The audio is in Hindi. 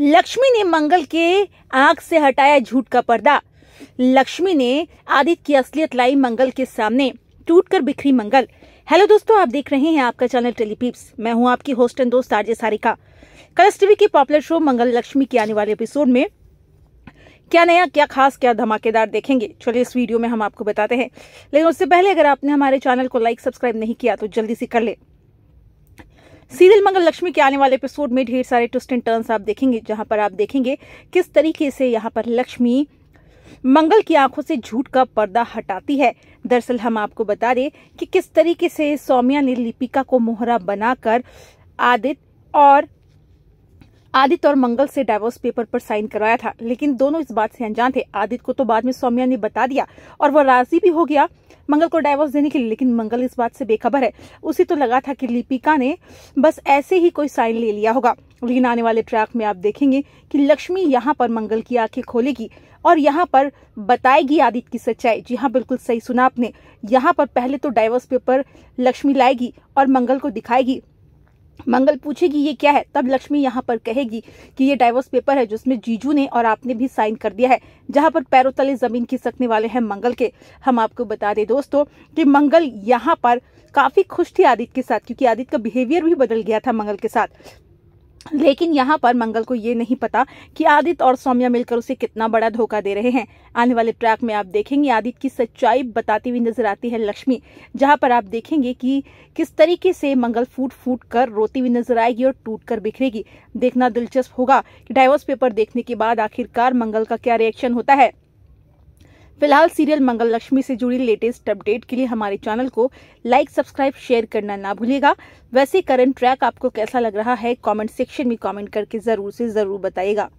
लक्ष्मी ने मंगल के आंख से हटाया झूठ का पर्दा लक्ष्मी ने आदित्य की असलियत लाई मंगल के सामने टूट कर बिखरी मंगल हेलो दोस्तों आप देख रहे हैं आपका चैनल टेलीपीप्स मैं हूं आपकी होस्ट एंड दोस्त आरजे सारिका कलर्स टीवी के पॉपुलर शो मंगल लक्ष्मी के आने वाले एपिसोड में क्या नया क्या खास क्या धमाकेदार देखेंगे चलिए इस वीडियो में हम आपको बताते हैं लेकिन उससे पहले अगर आपने हमारे चैनल को लाइक सब्सक्राइब नहीं किया तो जल्दी से कर ले सीरियल मंगल लक्ष्मी के आने वाले एपिसोड में ढेर सारे ट्विस्ट एंड टर्न्स आप देखेंगे जहां पर आप देखेंगे किस तरीके से यहाँ पर लक्ष्मी मंगल की आंखों से झूठ का पर्दा हटाती है दरअसल हम आपको बता दें कि किस तरीके से सौम्या ने लिपिका को मोहरा बनाकर आदित्य और आदित्य और मंगल से डाइवोर्स पेपर पर साइन करवाया था लेकिन दोनों इस बात से अनजान थे आदित्य को तो बाद में सौम्या ने बता दिया और वह राजी भी हो गया मंगल को डाइवोर्स देने के लिए लेकिन मंगल इस बात से बेखबर है उसे तो लगा था कि लिपिका ने बस ऐसे ही कोई साइन ले लिया होगा लेकिन आने वाले ट्रैक में आप देखेंगे कि लक्ष्मी यहाँ पर मंगल की आंखें खोलेगी और यहाँ पर बताएगी आदित्य की सच्चाई जी हाँ बिल्कुल सही सुना आपने यहाँ पर पहले तो डाइवोर्स पेपर लक्ष्मी लाएगी और मंगल को दिखाएगी मंगल पूछेगी ये क्या है तब लक्ष्मी यहाँ पर कहेगी कि ये डाइवोर्स पेपर है जिसमें जीजू ने और आपने भी साइन कर दिया है जहाँ पर पैरों तले जमीन खिसकने वाले हैं मंगल के हम आपको बता दें दोस्तों कि मंगल यहाँ पर काफी खुश थी आदित्य के साथ क्योंकि आदित्य का बिहेवियर भी बदल गया था मंगल के साथ लेकिन यहाँ पर मंगल को ये नहीं पता कि आदित्य और सौम्या मिलकर उसे कितना बड़ा धोखा दे रहे हैं आने वाले ट्रैक में आप देखेंगे आदित्य की सच्चाई बताती हुई नजर आती है लक्ष्मी जहाँ पर आप देखेंगे कि किस तरीके से मंगल फूट फूट कर रोती हुई नजर आएगी और टूट कर बिखरेगी देखना दिलचस्प होगा कि डाइवर्स पेपर देखने के बाद आखिरकार मंगल का क्या रिएक्शन होता है फिलहाल सीरियल मंगल लक्ष्मी से जुड़ी लेटेस्ट अपडेट के लिए हमारे चैनल को लाइक सब्सक्राइब शेयर करना ना भूलिएगा वैसे करंट ट्रैक आपको कैसा लग रहा है कमेंट सेक्शन में कमेंट करके जरूर से जरूर बताइएगा